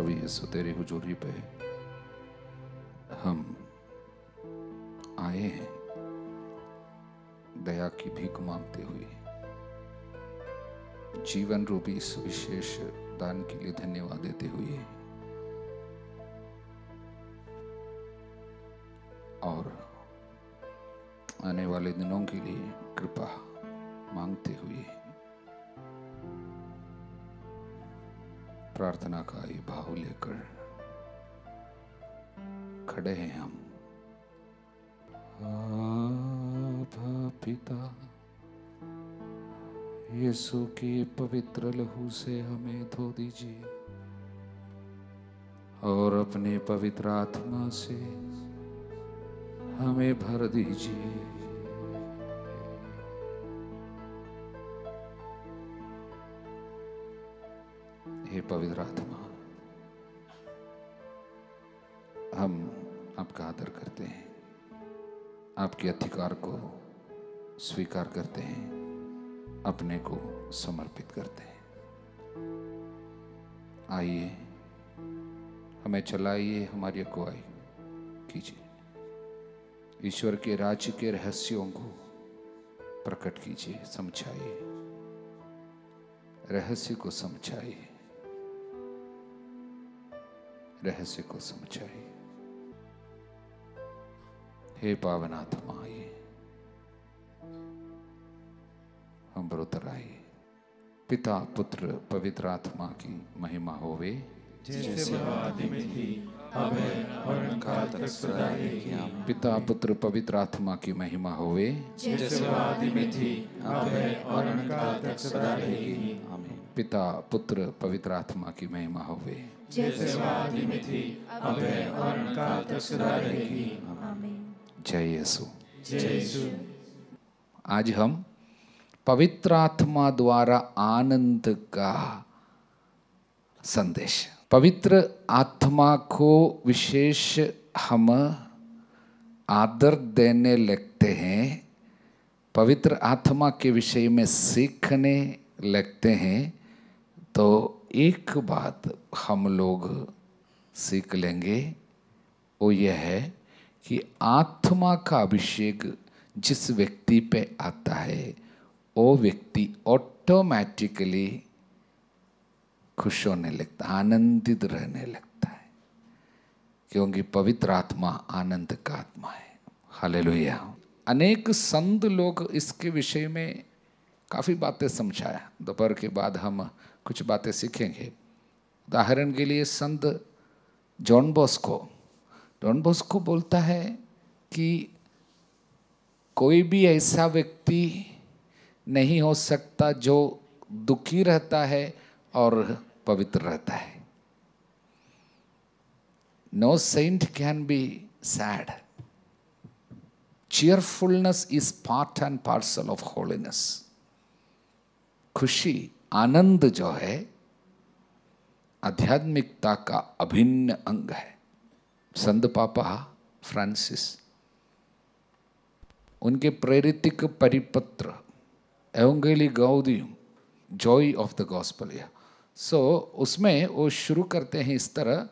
कवि यीशु तेरी हुजूरी पे हम आए हैं दया की भीख मांगते हुए जीवन रूपी इस विशेष दान के लिए धन्यवाद देते हुए और आने वाले दिनों के लिए कृपा मांगते हुए प्रार्थना का ये भाव लेकर खड़े हैं हम पिता यीशु के पवित्र लहू से हमें धो दीजिए और अपने पवित्र आत्मा से हमें भर दीजिए हे पवित्र आत्मा हम आपका आदर करते हैं आपके अधिकार को स्वीकार करते हैं अपने को समर्पित करते हैं आइए हमें चलाइए हमारी अगुवाई कीजिए ईश्वर के राज्य के रहस्यों को प्रकट कीजिए समझाइए रहस्य को समझाइए रहस्य को समझाए हे पावनात्मा आइए हम ब्रोतर आइए पिता पुत्र पवित्र आत्मा की महिमा होवे जैसे में थी और तक पिता पुत्र पवित्र आत्मा की महिमा होवे जैसे में थी और तक पिता पुत्र पवित्र आत्मा की महिमा होवे जय यीशु आज हम पवित्र आत्मा द्वारा आनंद का संदेश पवित्र आत्मा को विशेष हम आदर देने लगते हैं पवित्र आत्मा के विषय में सीखने लगते हैं तो एक बात हम लोग सीख लेंगे वो यह है कि आत्मा का अभिषेक जिस व्यक्ति पे आता है वो व्यक्ति ऑटोमेटिकली खुश होने लगता आनंदित रहने लगता है क्योंकि पवित्र आत्मा आनंद का आत्मा है हाले अनेक संत लोग इसके विषय में काफ़ी बातें समझाया दोपहर के बाद हम कुछ बातें सीखेंगे उदाहरण के लिए संत जॉन बॉस्को जॉन बॉस्को बोलता है कि कोई भी ऐसा व्यक्ति नहीं हो सकता जो दुखी रहता है और पवित्र रहता है no saint can be sad cheerfulness is part and parcel of holiness खुशी आनंद जो है आध्यात्मिकता का अभिन्न अंग है संत पापा फ्रांसिस उनके प्रेरितिक परिपत्र Evangelii Gaudium joy of the gospel या सो उसमें वो शुरू करते हैं इस तरह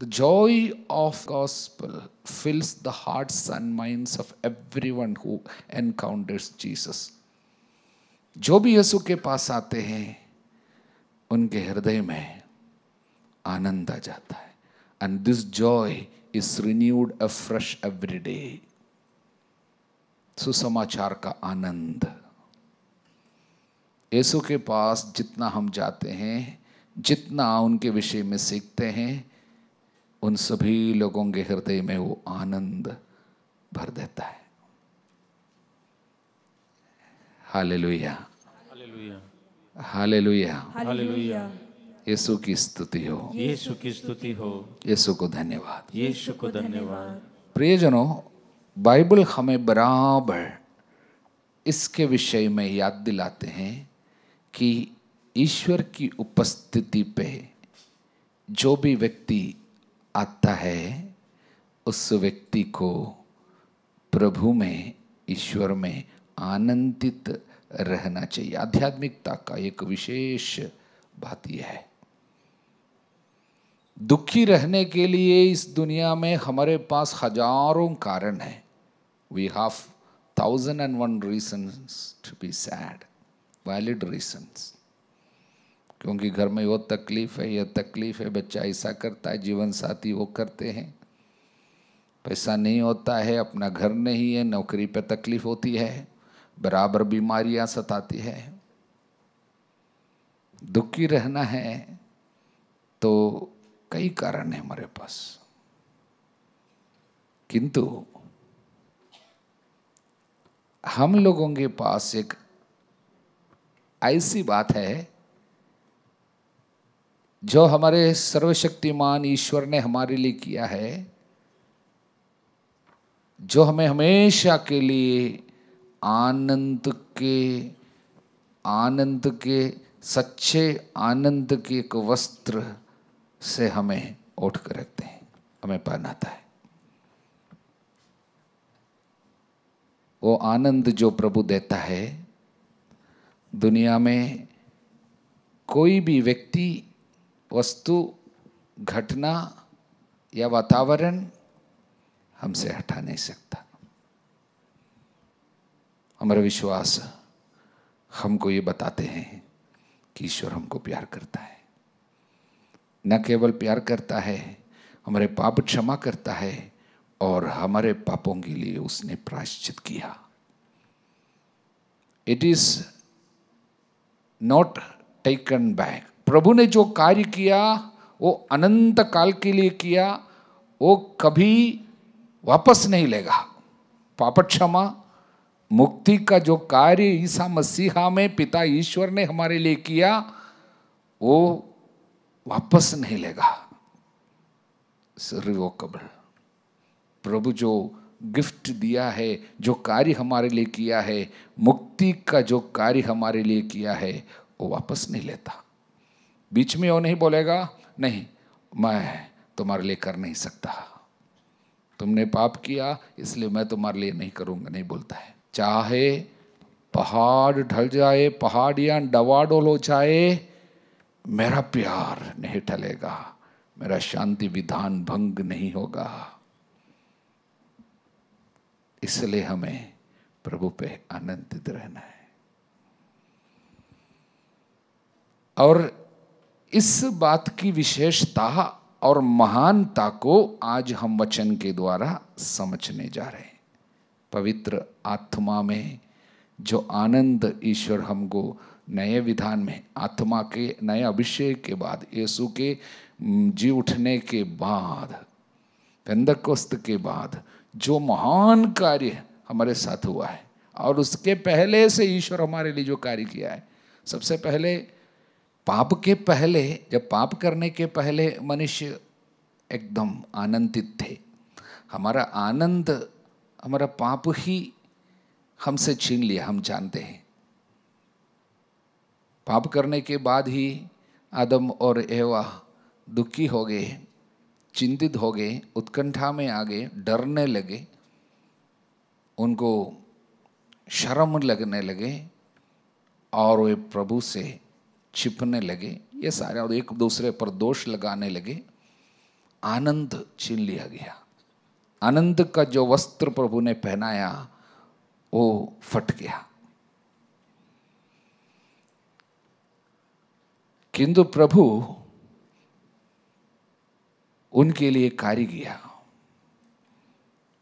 the joy of gospel fills the hearts and minds of everyone who encounters Jesus जो भी यसु के पास आते हैं उनके हृदय में आनंद आ जाता है and this joy is renewed afresh every day सुसमाचार का आनंद यीशु के पास जितना हम जाते हैं जितना उनके विषय में सीखते हैं उन सभी लोगों के हृदय में वो आनंद भर देता है हाल हालेलुया हालेलुया हालेलुया यीशु की स्तुति हो यीशु की स्तुति हो यीशु को धन्यवाद यीशु को धन्यवाद प्रियजनों बाइबल हमें बराबर इसके विषय में याद दिलाते हैं कि ईश्वर की उपस्थिति पे जो भी व्यक्ति आता है उस व्यक्ति को प्रभु में ईश्वर में आनंदित रहना चाहिए आध्यात्मिकता का एक विशेष बात यह है दुखी रहने के लिए इस दुनिया में हमारे पास हजारों कारण हैं we have thousand and one reasons to be sad valid reasons क्योंकि घर में वो तकलीफ है यह तकलीफ है बच्चा ऐसा करता है जीवन साथी वो करते हैं पैसा नहीं होता है अपना घर नहीं है नौकरी पे तकलीफ होती है बराबर बीमारियां सताती है दुखी रहना है तो कई कारण है हमारे पास किंतु हम लोगों के पास एक ऐसी बात है जो हमारे सर्वशक्तिमान ईश्वर ने हमारे लिए किया है जो हमें हमेशा के लिए आनंद के आनंद के सच्चे आनंद के एक वस्त्र से हमें उठ कर रखते हैं हमें पहनाता है वो आनंद जो प्रभु देता है दुनिया में कोई भी व्यक्ति वस्तु घटना या वातावरण हमसे हटा नहीं सकता हमारा विश्वास हमको ये बताते हैं कि ईश्वर हमको प्यार करता है न केवल प्यार करता है हमारे पाप क्षमा करता है और हमारे पापों के लिए उसने प्रायश्चित किया it is not taken back प्रभु ने जो कार्य किया वो अनंत काल के लिए किया वो कभी वापस नहीं लेगा पाप क्षमा मुक्ति का जो कार्य ईसा मसीहा में पिता ईश्वर ने हमारे लिए किया वो वापस नहीं लेगा रिवोकबल प्रभु जो गिफ्ट दिया है जो कार्य हमारे लिए किया है मुक्ति का जो कार्य हमारे लिए किया है वो वापस नहीं लेता बीच में वो नहीं बोलेगा नहीं मैं तुम्हारे लिए कर नहीं सकता तुमने पाप किया इसलिए मैं तुम्हारे लिए नहीं करूँगा नहीं बोलता है चाहे पहाड़ ढल जाए पहाड़ियाँ डवाडोल हो जाए मेरा प्यार नहीं ढलेगा मेरा शांति विधान भंग नहीं होगा इसलिए हमें प्रभु पे आनंदित रहना है और इस बात की विशेषता और महानता को आज हम वचन के द्वारा समझने जा रहे हैं पवित्र आत्मा में जो आनंद ईश्वर हमको नए विधान में आत्मा के नए अभिषेक के बाद यीशु के जी उठने के बाद पंदकोस्त के बाद जो महान कार्य हमारे साथ हुआ है और उसके पहले से ईश्वर हमारे लिए जो कार्य किया है सबसे पहले पाप के पहले जब पाप करने के पहले मनुष्य एकदम आनंदित थे हमारा आनंद हमारा पाप ही हमसे छीन लिया हम जानते हैं पाप करने के बाद ही आदम और एवा दुखी हो गए चिंतित हो गए उत्कंठा में आ गए डरने लगे उनको शर्म लगने लगे और वे प्रभु से छिपने लगे ये सारे और एक दूसरे पर दोष लगाने लगे आनंद छीन लिया गया आनंद का जो वस्त्र प्रभु ने पहनाया वो फट गया किंतु प्रभु उनके लिए कार्य किया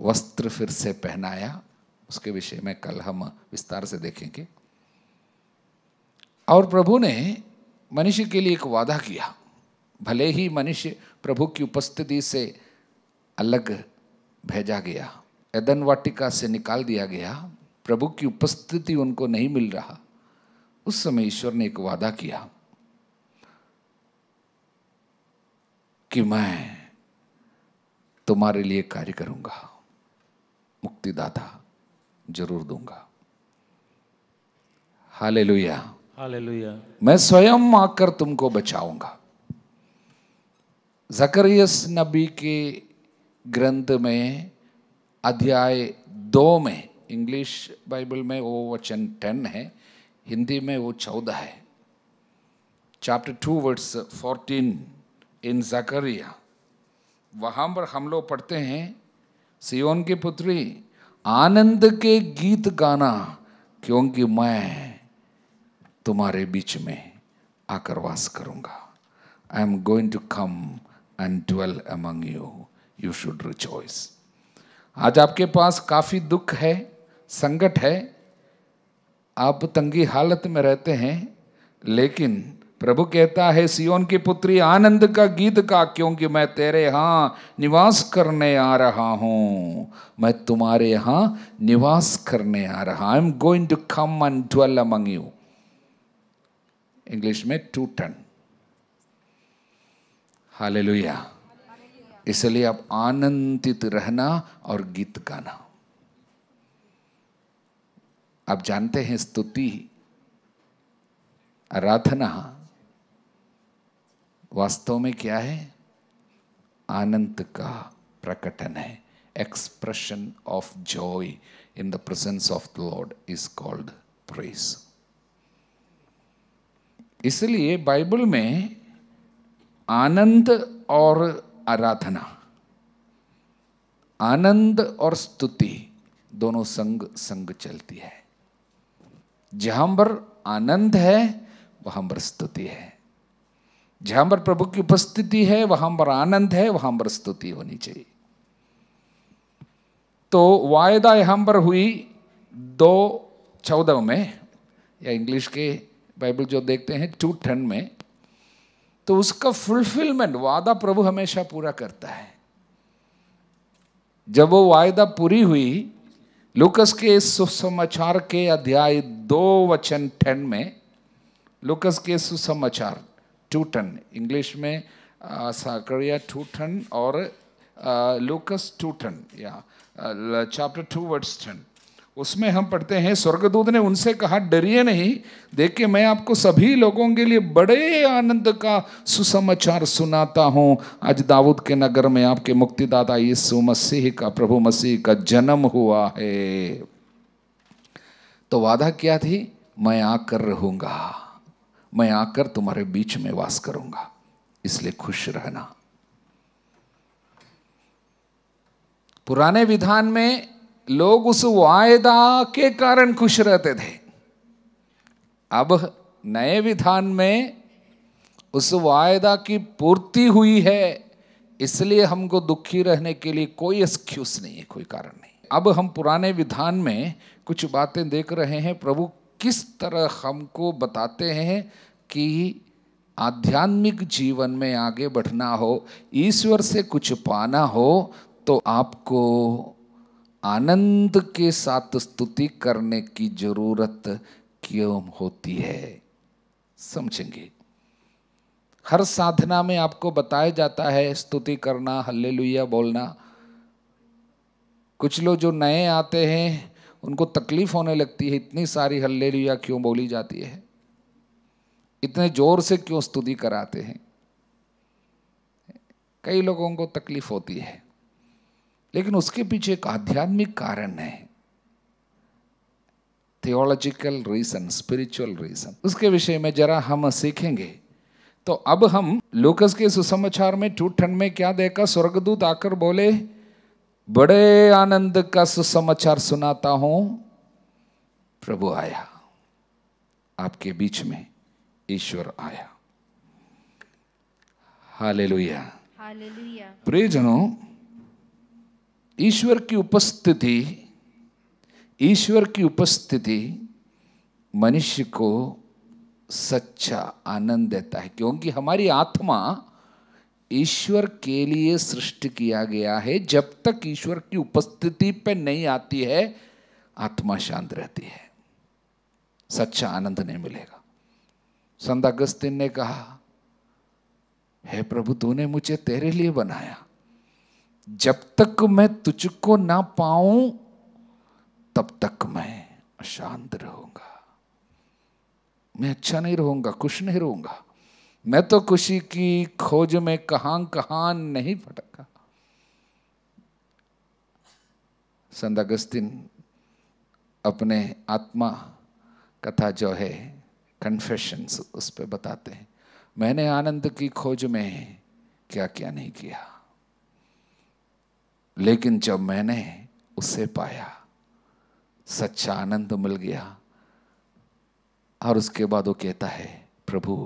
वस्त्र फिर से पहनाया उसके विषय में कल हम विस्तार से देखेंगे और प्रभु ने मनुष्य के लिए एक वादा किया भले ही मनुष्य प्रभु की उपस्थिति से अलग भेजा गया एदन वाटिका से निकाल दिया गया प्रभु की उपस्थिति उनको नहीं मिल रहा उस समय ईश्वर ने एक वादा किया कि मैं तुम्हारे लिए कार्य करूंगा मुक्तिदाता जरूर दूंगा हाले लुया मैं स्वयं आकर तुमको बचाऊंगा जकरियस नबी के ग्रंथ में अध्याय दो में इंग्लिश बाइबल में वो वचन टेन है हिंदी में वो चौदह है chapter two verse fourteen in जकरिया वहाँ पर हम लोग पढ़ते हैं सियोन की पुत्री आनंद के गीत गाना क्योंकि मैं तुम्हारे बीच में आकर वास करूँगा I am going to come and dwell among you you should rejoice आज आपके पास काफ़ी दुख है संकट है आप तंगी हालत में रहते हैं लेकिन प्रभु कहता है सियोन की पुत्री आनंद का गीत का क्योंकि मैं तेरे यहाँ निवास करने आ रहा हूँ मैं तुम्हारे यहाँ निवास करने आ रहा I am going to come and dwell among you English में टू टन लोहिया इसलिए आप आनंदित रहना और गीत गाना आप जानते हैं स्तुति आराधना वास्तव में क्या है आनंद का प्रकटन है expression of joy in the presence of the Lord is called praise इसलिए बाइबल में आनंद और आराधना आनंद और स्तुति दोनों संग संग चलती है जहां पर आनंद है वहां पर स्तुति है जहां पर प्रभु की उपस्थिति है वहां पर आनंद है वहां पर स्तुति होनी चाहिए तो वायदा यहां पर हुई दो चौदह में या इंग्लिश के बाइबल जो देखते हैं टू ठंड में तो उसका फुलफिलमेंट वादा प्रभु हमेशा पूरा करता है जब वो वायदा पूरी हुई लुकस के सुसमाचार के अध्याय दो वचन टेन में लुकस के सुसमाचार टू टन इंग्लिश में साकड़िया टू टन और लुकस टू टन या चैप्टर टू वर्ड्स टन उसमें हम पढ़ते हैं स्वर्गदूत ने उनसे कहा डरिए नहीं देखिए मैं आपको सभी लोगों के लिए बड़े आनंद का सुसमाचार सुनाता हूँ आज दाऊद के नगर में आपके मुक्तिदाता यीशु मसीह का प्रभु मसीह का जन्म हुआ है तो वादा क्या थी मैं आकर रहूंगा मैं आकर तुम्हारे बीच में वास करूंगा इसलिए खुश रहना पुराने विधान में लोग उस वायदा के कारण खुश रहते थे अब नए विधान में उस वायदा की पूर्ति हुई है इसलिए हमको दुखी रहने के लिए कोई एक्सक्यूज नहीं है कोई कारण नहीं अब हम पुराने विधान में कुछ बातें देख रहे हैं प्रभु किस तरह हमको बताते हैं कि आध्यात्मिक जीवन में आगे बढ़ना हो ईश्वर से कुछ पाना हो तो आपको आनंद के साथ स्तुति करने की जरूरत क्यों होती है समझेंगे हर साधना में आपको बताया जाता है स्तुति करना हल्ले बोलना कुछ लोग जो नए आते हैं उनको तकलीफ होने लगती है इतनी सारी हल्ले क्यों बोली जाती है इतने जोर से क्यों स्तुति कराते हैं कई लोगों को तकलीफ होती है लेकिन उसके पीछे एक आध्यात्मिक कारण है थियोलॉजिकल रीजन स्पिरिचुअल रीजन उसके विषय में जरा हम सीखेंगे तो अब हम लोकस के सुसमाचार में टूट ठंड में क्या देखा स्वर्गदूत आकर बोले बड़े आनंद का सुसमाचार सुनाता हूं प्रभु आया आपके बीच में ईश्वर आया हालेलुया हालेलुया प्रियजनों ईश्वर की उपस्थिति ईश्वर की उपस्थिति मनुष्य को सच्चा आनंद देता है क्योंकि हमारी आत्मा ईश्वर के लिए सृष्टि किया गया है जब तक ईश्वर की उपस्थिति पे नहीं आती है आत्मा शांत रहती है सच्चा आनंद नहीं मिलेगा संत अगस्तिन ने कहा हे प्रभु तूने मुझे तेरे लिए बनाया जब तक मैं तुझको ना पाऊं तब तक मैं अशांत रहूंगा मैं अच्छा नहीं रहूंगा खुश नहीं रहूंगा मैं तो खुशी की खोज में कहां कहां नहीं भटका संत अगस्तिन अपने आत्मा कथा जो है कन्फेशंस उस पर बताते हैं मैंने आनंद की खोज में क्या क्या नहीं किया लेकिन जब मैंने उसे पाया सच्चा आनंद मिल गया और उसके बाद वो कहता है प्रभु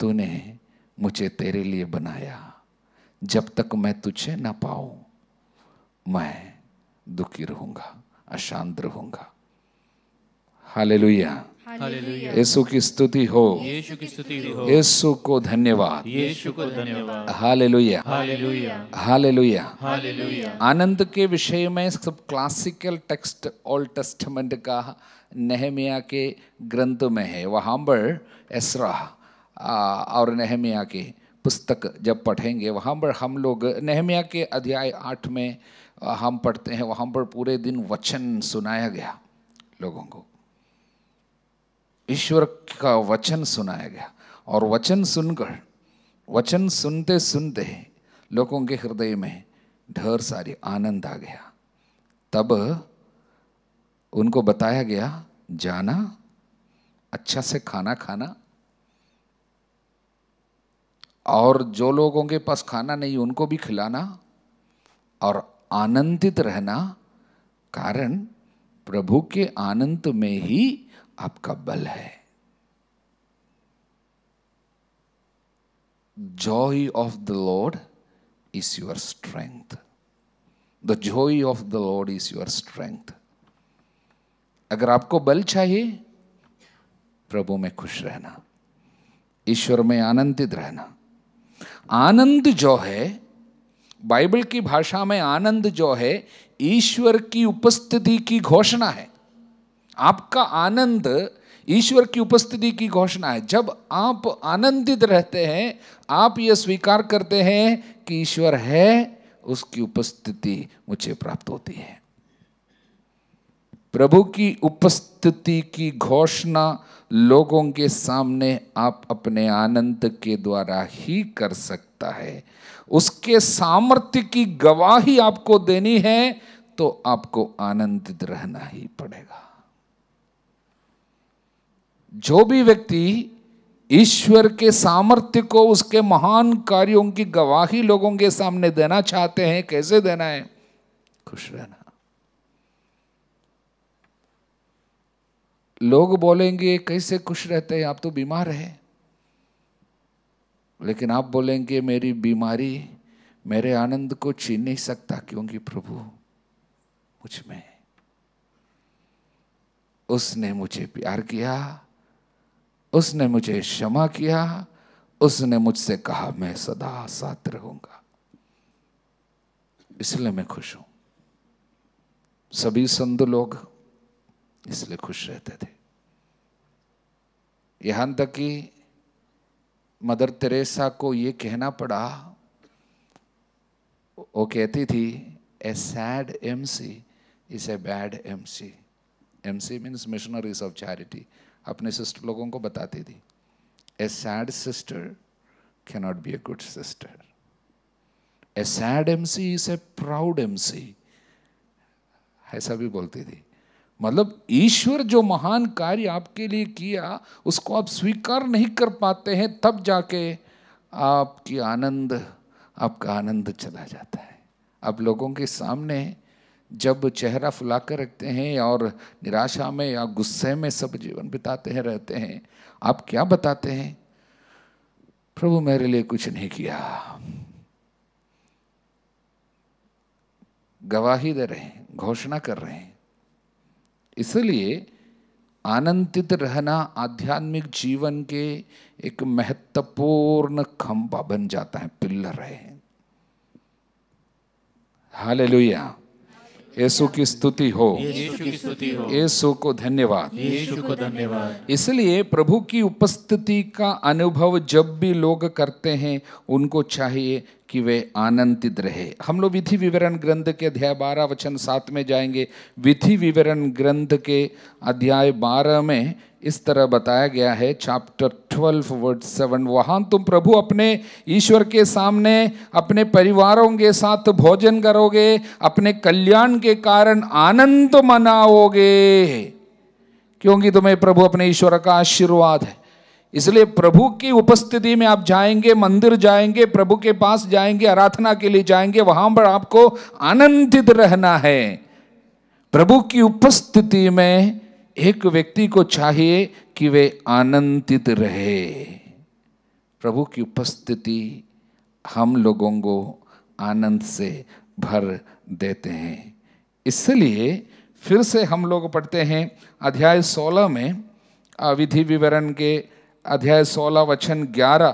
तूने मुझे तेरे लिए बनाया जब तक मैं तुझे ना पाऊ मैं दुखी रहूँगा अशांत रहूँगा हालेलुया यीशु की स्तुति हो यीशु की स्तुति हो यीशु को धन्यवाद यीशु को धन्यवाद हालेलुया हालेलुया हालेलुया हालेलुया आनंद के विषय में सब क्लासिकल टेक्स्ट ओल्ड टेस्टामेंट का नहमिया के ग्रंथ में है वहां पर एसरा और नहमिया के पुस्तक जब पढ़ेंगे वहां पर हम लोग नहमिया के अध्याय आठ में हम पढ़ते हैं वहां पर पूरे दिन वचन सुनाया गया लोगों को ईश्वर का वचन सुनाया गया और वचन सुनकर वचन सुनते सुनते लोगों के हृदय में ढेर सारी आनंद आ गया तब उनको बताया गया जाना अच्छा से खाना खाना और जो लोगों के पास खाना नहीं उनको भी खिलाना और आनंदित रहना कारण प्रभु के आनंद में ही आपका बल है joy of the Lord is your strength the joy of the Lord is your strength अगर आपको बल चाहिए प्रभु में खुश रहना ईश्वर में आनंदित रहना आनंद जो है बाइबल की भाषा में आनंद जो है ईश्वर की उपस्थिति की घोषणा है आपका आनंद ईश्वर की उपस्थिति की घोषणा है जब आप आनंदित रहते हैं आप यह स्वीकार करते हैं कि ईश्वर है उसकी उपस्थिति मुझे प्राप्त होती है प्रभु की उपस्थिति की घोषणा लोगों के सामने आप अपने आनंद के द्वारा ही कर सकता है उसके सामर्थ्य की गवाही आपको देनी है तो आपको आनंदित रहना ही पड़ेगा जो भी व्यक्ति ईश्वर के सामर्थ्य को उसके महान कार्यों की गवाही लोगों के सामने देना चाहते हैं कैसे देना है खुश रहना लोग बोलेंगे कैसे खुश रहते हैं आप तो बीमार हैं लेकिन आप बोलेंगे मेरी बीमारी मेरे आनंद को छीन नहीं सकता क्योंकि प्रभु मुझ में उसने मुझे प्यार किया उसने मुझे क्षमा किया उसने मुझसे कहा मैं सदा साथ रहूंगा इसलिए मैं खुश हूं सभी संत लोग इसलिए खुश रहते थे यहां तक कि मदर तेरेसा को यह कहना पड़ा वो कहती थी a sad M C is a bad MC MC M C means Missionaries of Charity अपने सिस्टर लोगों को बताती थी a sad sister a good sister a sad M C is a proud M C ऐसा भी बोलती थी मतलब ईश्वर जो महान कार्य आपके लिए किया उसको आप स्वीकार नहीं कर पाते हैं तब जाके आपकी आनंद आपका आनंद चला जाता है आप लोगों के सामने जब चेहरा फुला कर रखते हैं और निराशा में या गुस्से में सब जीवन बिताते हैं रहते हैं आप क्या बताते हैं प्रभु मेरे लिए कुछ नहीं किया गवाही दे रहे हैं घोषणा कर रहे हैं इसलिए आनंदित रहना आध्यात्मिक जीवन के एक महत्वपूर्ण खंबा बन जाता है पिल्लर रहे है लोहिया यीशु की स्तुति हो यीशु को धन्यवाद यीशु को धन्यवाद इसलिए प्रभु की उपस्थिति का अनुभव जब भी लोग करते हैं उनको चाहिए कि वे आनंदित रहे हम लोग विधि विवरण ग्रंथ के अध्याय बारह वचन सात में जाएंगे विधि विवरण ग्रंथ के अध्याय बारह में इस तरह बताया गया है चैप्टर ट्वेल्व वर्ड सेवन वहां तुम प्रभु अपने ईश्वर के सामने अपने परिवारों के साथ भोजन करोगे अपने कल्याण के कारण आनंद मनाओगे क्योंकि तुम्हें प्रभु अपने ईश्वर का आशीर्वाद है इसलिए प्रभु की उपस्थिति में आप जाएंगे मंदिर जाएंगे प्रभु के पास जाएंगे आराधना के लिए जाएंगे वहां पर आपको आनंदित रहना है प्रभु की उपस्थिति में एक व्यक्ति को चाहिए कि वे आनंदित रहे प्रभु की उपस्थिति हम लोगों को आनंद से भर देते हैं इसलिए फिर से हम लोग पढ़ते हैं अध्याय 16 में विधि विवरण के अध्याय सोलह वचन ग्यारह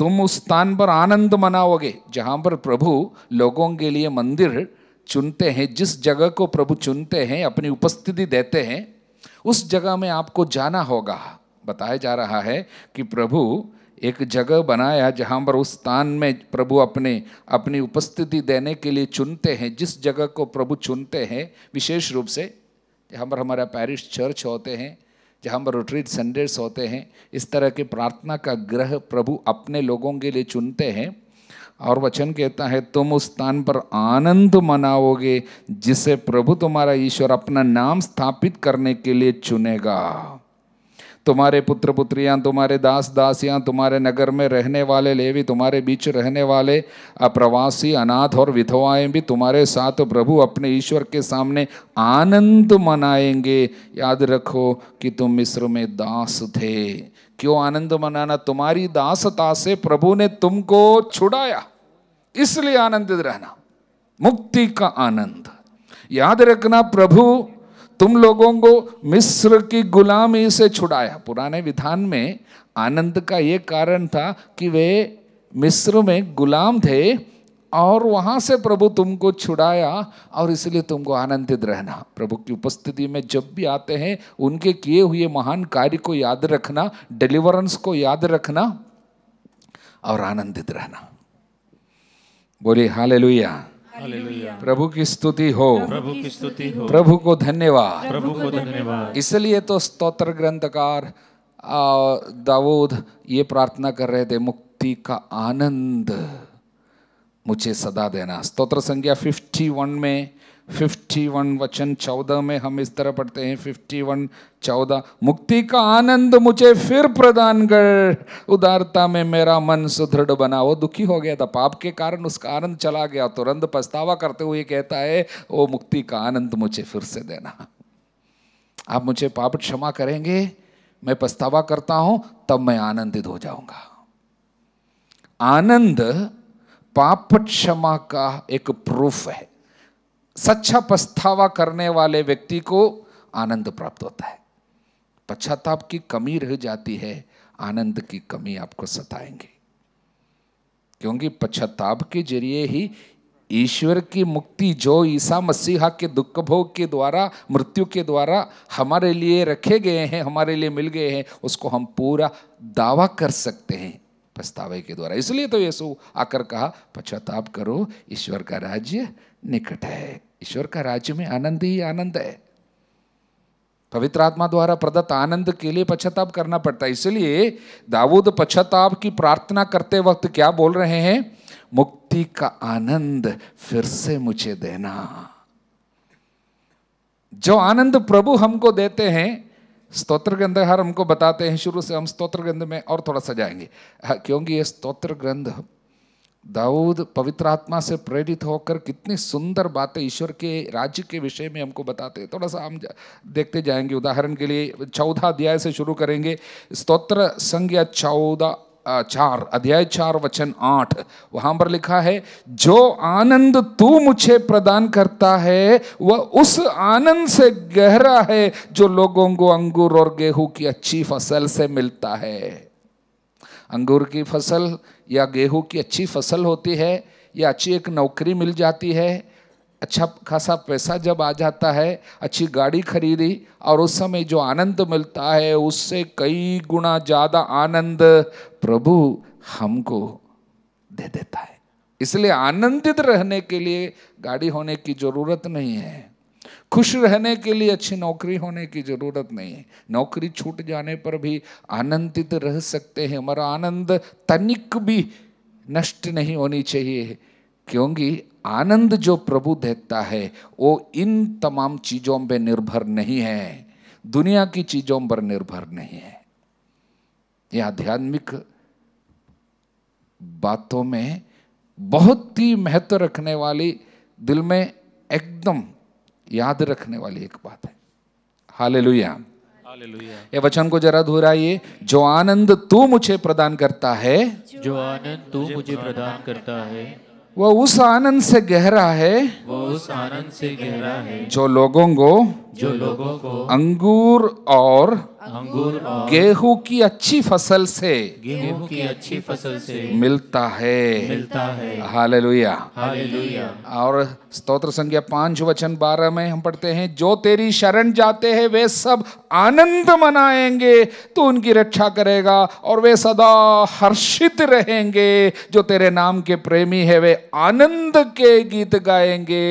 तुम उस स्थान पर आनंद मनाओगे जहाँ पर प्रभु लोगों के लिए मंदिर चुनते हैं जिस जगह को प्रभु चुनते हैं अपनी उपस्थिति देते हैं उस जगह में आपको जाना होगा बताया जा रहा है कि प्रभु एक जगह बनाया जहाँ पर उस स्थान में प्रभु अपने अपनी उपस्थिति देने के लिए चुनते हैं जिस जगह को प्रभु चुनते हैं विशेष रूप से यहाँ पर हमारा पैरिश चर्च होते हैं जहाँ पर रिट्रीट संडेस होते हैं इस तरह के प्रार्थना का ग्रह प्रभु अपने लोगों के लिए चुनते हैं और वचन कहता है तुम उस स्थान पर आनंद मनाओगे जिसे प्रभु तुम्हारा ईश्वर अपना नाम स्थापित करने के लिए चुनेगा तुम्हारे पुत्र पुत्रियाँ तुम्हारे दास दासियाँ तुम्हारे नगर में रहने वाले लेवी तुम्हारे बीच रहने वाले अप्रवासी अनाथ और विधवाएं भी तुम्हारे साथ प्रभु अपने ईश्वर के सामने आनंद मनाएंगे याद रखो कि तुम मिस्र में दास थे क्यों आनंद मनाना तुम्हारी दासता से प्रभु ने तुमको छुड़ाया इसलिए आनंदित रहना मुक्ति का आनंद याद रखना प्रभु तुम लोगों को मिस्र की गुलामी से छुड़ाया पुराने विधान में आनंद का ये कारण था कि वे मिस्र में गुलाम थे और वहाँ से प्रभु तुमको छुड़ाया और इसलिए तुमको आनंदित रहना प्रभु की उपस्थिति में जब भी आते हैं उनके किए हुए महान कार्य को याद रखना डिलीवरेंस को याद रखना और आनंदित रहना बोले हालेलुया प्रभु की स्तुति हो प्रभु की स्तुति हो प्रभु को धन्यवाद प्रभु को धन्यवाद इसलिए तो स्तोत्र ग्रंथकार दाऊद ये प्रार्थना कर रहे थे मुक्ति का आनंद मुझे सदा देना स्तोत्र संज्ञा 51 में 51 वचन 14 में हम इस तरह पढ़ते हैं 51 14 मुक्ति का आनंद मुझे फिर प्रदान कर उदारता में मेरा मन सुदृढ़ बना वो दुखी हो गया था पाप के कारण उसका आनंद चला गया तुरंत पछतावा करते हुए कहता है वो मुक्ति का आनंद मुझे फिर से देना आप मुझे पाप क्षमा करेंगे मैं पछतावा करता हूं तब मैं आनंदित हो जाऊंगा आनंद पाप क्षमा का एक प्रूफ है सच्चा पछतावा करने वाले व्यक्ति को आनंद प्राप्त होता है पश्चाताप की कमी रह जाती है आनंद की कमी आपको सताएंगे क्योंकि पश्चाताप के जरिए ही ईश्वर की मुक्ति जो ईसा मसीहा के दुख भोग के द्वारा मृत्यु के द्वारा हमारे लिए रखे गए हैं हमारे लिए मिल गए हैं उसको हम पूरा दावा कर सकते हैं पछतावे के द्वारा इसलिए तो यीशु आकर कहा पश्चाताप करो ईश्वर का राज्य निकट है ईश्वर का राज्य में आनंद ही आनंद है पवित्र आत्मा द्वारा प्रदत्त आनंद के लिए पश्चाताप करना पड़ता है इसलिए दाऊद पश्चाताप की प्रार्थना करते वक्त क्या बोल रहे हैं मुक्ति का आनंद फिर से मुझे देना जो आनंद प्रभु हमको देते हैं स्तोत्र ग्रंथ हर हमको बताते हैं शुरू से हम स्तोत्र ग्रंथ में और थोड़ा सा जाएंगे हाँ, क्योंकि ये स्तोत्र ग्रंथ दाऊद पवित्र आत्मा से प्रेरित होकर कितनी सुंदर बातें ईश्वर के राज्य के विषय में हमको बताते हैं थोड़ा सा हम जा, देखते जाएंगे उदाहरण के लिए चौदह अध्याय से शुरू करेंगे स्तोत्र संज्ञा चौदह चार अध्याय चार वचन आठ वहां पर लिखा है जो आनंद तू मुझे प्रदान करता है वह उस आनंद से गहरा है जो लोगों को अंगूर और गेहूं की अच्छी फसल से मिलता है अंगूर की फसल या गेहूं की अच्छी फसल होती है या अच्छी एक नौकरी मिल जाती है अच्छा खासा पैसा जब आ जाता है अच्छी गाड़ी खरीदी और उस समय जो आनंद मिलता है उससे कई गुना ज़्यादा आनंद प्रभु हमको दे देता है इसलिए आनंदित रहने के लिए गाड़ी होने की ज़रूरत नहीं है खुश रहने के लिए अच्छी नौकरी होने की ज़रूरत नहीं है नौकरी छूट जाने पर भी आनंदित रह सकते हैं हमारा आनंद तनिक भी नष्ट नहीं होनी चाहिए क्योंकि आनंद जो प्रभु देखता है वो इन तमाम चीज़ों पर निर्भर नहीं है दुनिया की चीज़ों पर निर्भर नहीं है यह आध्यात्मिक बातों में बहुत ही महत्व रखने वाली दिल में एकदम याद रखने वाली एक बात है हाले लुया ये वचन को जरा दोहराइए जो आनंद तू मुझे प्रदान करता है जो आनंद तू मुझे प्रदान करता है वह उस आनंद से गहरा है वो उस आनंद से गहरा है जो लोगों को जो लोगों को अंगूर और अंगूर गेहूं की अच्छी फसल से गेहूं की अच्छी फसल से मिलता है मिलता है हालेलुया हालेलुया और स्तोत्र संज्ञा पांच वचन बारह में हम पढ़ते हैं जो तेरी शरण जाते हैं वे सब आनंद मनाएंगे तू उनकी रक्षा करेगा और वे सदा हर्षित रहेंगे जो तेरे नाम के प्रेमी है वे आनंद के गीत गाएंगे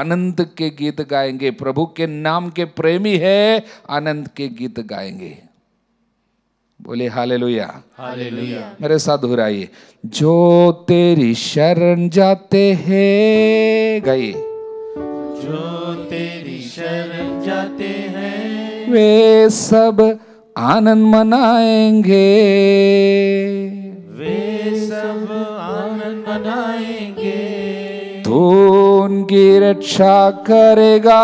आनंद के गीत गाएंगे प्रभु के नाम राम के प्रेमी है आनंद के गीत गाएंगे बोले हाले लोया मेरे साथ दोहराइए जो तेरी शरण जाते हैं गाइए जो तेरी शरण जाते हैं वे सब आनंद मनाएंगे तू उनकी रक्षा करेगा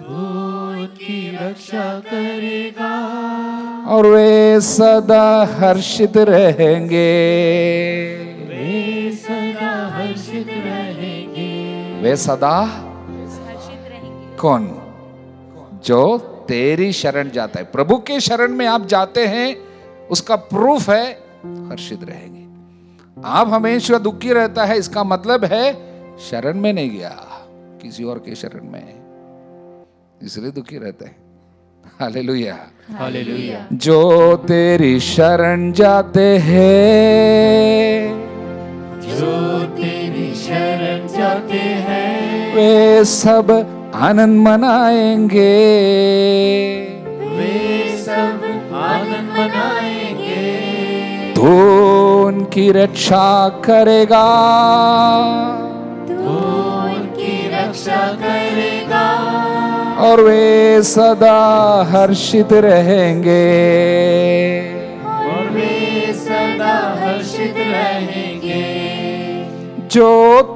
उनकी रक्षा करेगा और वे सदा हर्षित रहेंगे वे सदा हर्षित रहेंगे वे सदा कौन जो तेरी शरण जाता है प्रभु के शरण में आप जाते हैं उसका प्रूफ है हर्षित रहेंगे आप हमेशा दुखी रहता है इसका मतलब है शरण में नहीं गया किसी और के शरण में इसलिए दुखी रहता है हालेलुया हालेलुया जो तेरी शरण जाते हैं जो तेरी शरण जाते हैं वे सब आनंद मनाएंगे वे सब आनंद मनाएंगे तो उनकी रक्षा करेगा रक्षा करेगा और वे सदा हर्षित रहेंगे और वे सदा हर्षित रहेंगे जो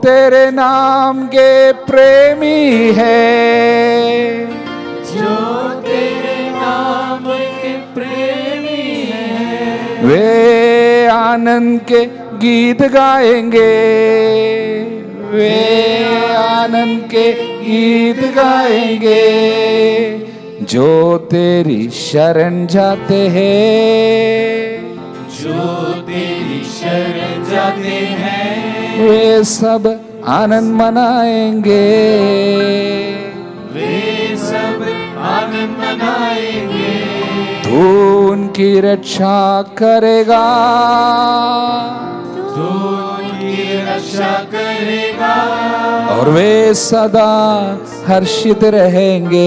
तेरे नाम के प्रेमी है जो तेरे नाम के प्रेमी है वे आनंद के गीत गाएंगे वे आनंद के गीत गाएंगे जो तेरी शरण जाते हैं जो तेरी शरण जाते हैं वे सब आनंद मनाएंगे वे सब आनंद मनाएंगे तू उनकी रक्षा करेगा तू उनकी रक्षा करेगा और वे सदा हर्षित रहेंगे